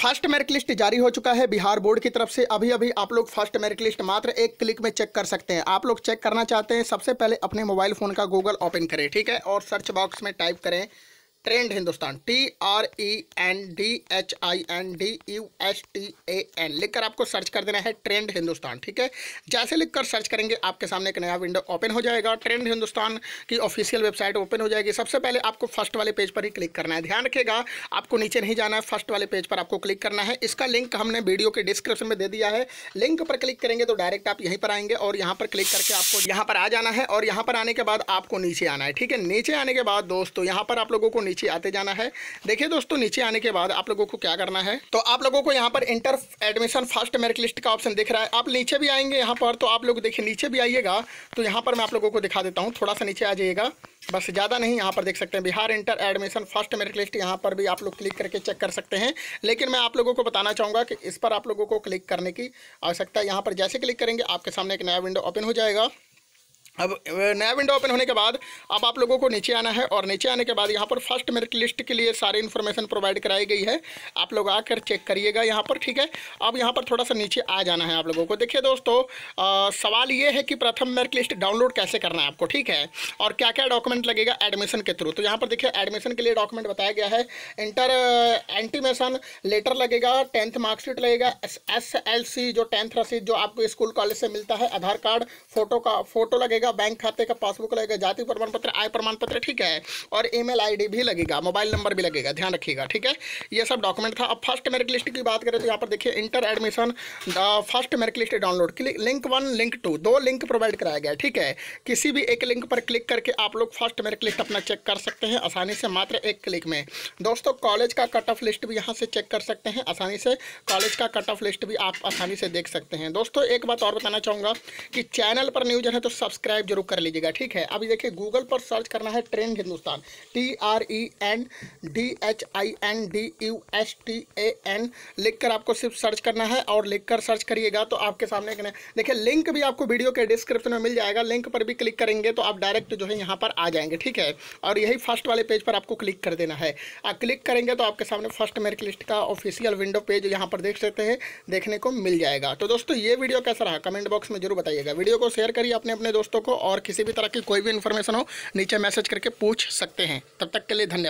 first merit list जारी हो चुका है बिहार बोर्ड की तरफ से अभी अभी आप लोग फर्स्ट मेरिट लिस्ट मात्र एक क्लिक में चेक कर सकते हैं आप लोग चेक करना चाहते हैं सबसे पहले अपने मोबाइल फ़ोन का गूगल ओपन करें ठीक है और सर्च बॉक्स में टाइप करें trend Hindustan T R E N D H I N D U S T A N लिखकर आपको सर्च कर देना है ट्रेंड हिंदुस्तान ठीक है जैसे लिखकर सर्च करेंगे आपके सामने एक नया विंडो ओपन हो जाएगा ट्रेंड हिंदुस्तान की ऑफिशियल वेबसाइट ओपन हो जाएगी सबसे पहले आपको फर्स्ट वाले पेज पर ही क्लिक करना है ध्यान रखिएगा आपको नीचे नहीं जाना है फर्स्ट वाले पेज पर आपको क्लिक करना है इसका लिंक हमने वीडियो के डिस्क्रिप्शन में दे दिया है लिंक पर क्लिक करेंगे तो डायरेक्ट आप यहीं पर आएंगे और यहाँ पर क्लिक करके आपको यहाँ पर आ जाना है और यहाँ पर आने के बाद आपको नीचे आना है ठीक है नीचे आने के बाद दोस्तों यहाँ पर आप लोगों को नीचे आते जाना है देखिए दोस्तों नीचे आने के बाद आप लोगों को क्या करना है तो आप लोगों को यहाँ पर inter admission first merit list का ऑप्शन दिख रहा है आप नीचे भी आएंगे यहाँ पर तो आप लोग देखिए नीचे भी आइएगा तो यहाँ पर मैं आप लोगों को दिखा देता हूँ थोड़ा सा नीचे आ जाइएगा बस ज़्यादा नहीं यहाँ पर देख सकते हैं Bihar inter admission first merit list यहाँ पर भी आप लोग क्लिक करके चेक कर सकते हैं लेकिन मैं आप लोगों को बताना चाहूँगा कि इस पर आप लोगों को क्लिक करने की आवश्यकता है यहाँ पर जैसे क्लिक करेंगे आपके सामने एक नया विंडो ओपन हो जाएगा अब नया विंडो ओपन होने के बाद अब आप लोगों को नीचे आना है और नीचे आने के बाद यहाँ पर फर्स्ट मेरिट लिस्ट के लिए सारी इन्फॉर्मेशन प्रोवाइड कराई गई है आप लोग आकर चेक करिएगा यहाँ पर ठीक है अब यहाँ पर थोड़ा सा नीचे आ जाना है आप लोगों को देखिए दोस्तों आ, सवाल ये है कि प्रथम मेरिट लिस्ट डाउनलोड कैसे करना है आपको ठीक है और क्या क्या डॉक्यूमेंट लगेगा एडमिशन के थ्रू तो यहाँ पर देखिए एडमिशन के लिए डॉक्यूमेंट बताया गया है इंटर एंटीमेशन लेटर लगेगा टेंथ मार्कशीट लगेगा एस एल सी जो टेंथ रसीद जो आपको स्कूल कॉलेज से मिलता है आधार कार्ड फोटो का फोटो लगेगा लगेगा बैंक खाते का पासबुक लगेगा जाति प्रमाण पत्र आय प्रमाण पत्र ठीक है और ई मेल भी लगेगा मोबाइल नंबर भी लगेगा ध्यान रखिएगा ठीक है ये सब डॉक्यूमेंट था अब फर्स्ट मेरिट लिस्ट की बात करें तो यहाँ पर देखिए inter admission first merit list download link one link two दो लिंक प्रोवाइड कराया गया ठीक है किसी भी एक लिंक पर क्लिक करके आप लोग फर्स्ट मेरिट लिस्ट अपना चेक कर सकते हैं आसानी से मात्र एक क्लिक में दोस्तों कॉलेज का कट ऑफ लिस्ट भी यहाँ से चेक कर सकते हैं आसानी से कॉलेज का कट ऑफ लिस्ट भी आप आसानी से देख सकते हैं दोस्तों एक बात और बताना चाहूँगा कि चैनल पर न्यूज है तो सब्सक्राइब सब्सक्राइब जरूर कर लीजिएगा ठीक है अभी देखिए गूगल पर सर्च करना है trend Hindustan T R E N D H I N D U S T A N लिख कर आपको सिर्फ सर्च करना है और लिख कर सर्च करिएगा तो आपके सामने देखिए लिंक भी आपको वीडियो के डिस्क्रिप्शन में मिल जाएगा लिंक पर भी क्लिक करेंगे तो आप डायरेक्ट जो है यहाँ पर आ जाएंगे ठीक है और यही फर्स्ट वाले पेज पर आपको क्लिक कर देना है आप क्लिक करेंगे तो आपके सामने फर्स्ट मेरिक लिस्ट का ऑफिशियल विंडो पेज यहाँ पर देख सकते हैं देखने को मिल जाएगा तो दोस्तों ये वीडियो कैसा रहा कमेंट बॉक्स में जरूर बताइएगा वीडियो को शेयर करिए अपने अपने दोस्तों को को और किसी भी तरह की कोई भी इन्फॉर्मेशन हो नीचे मैसेज करके पूछ सकते हैं तब तक के लिए धन्यवाद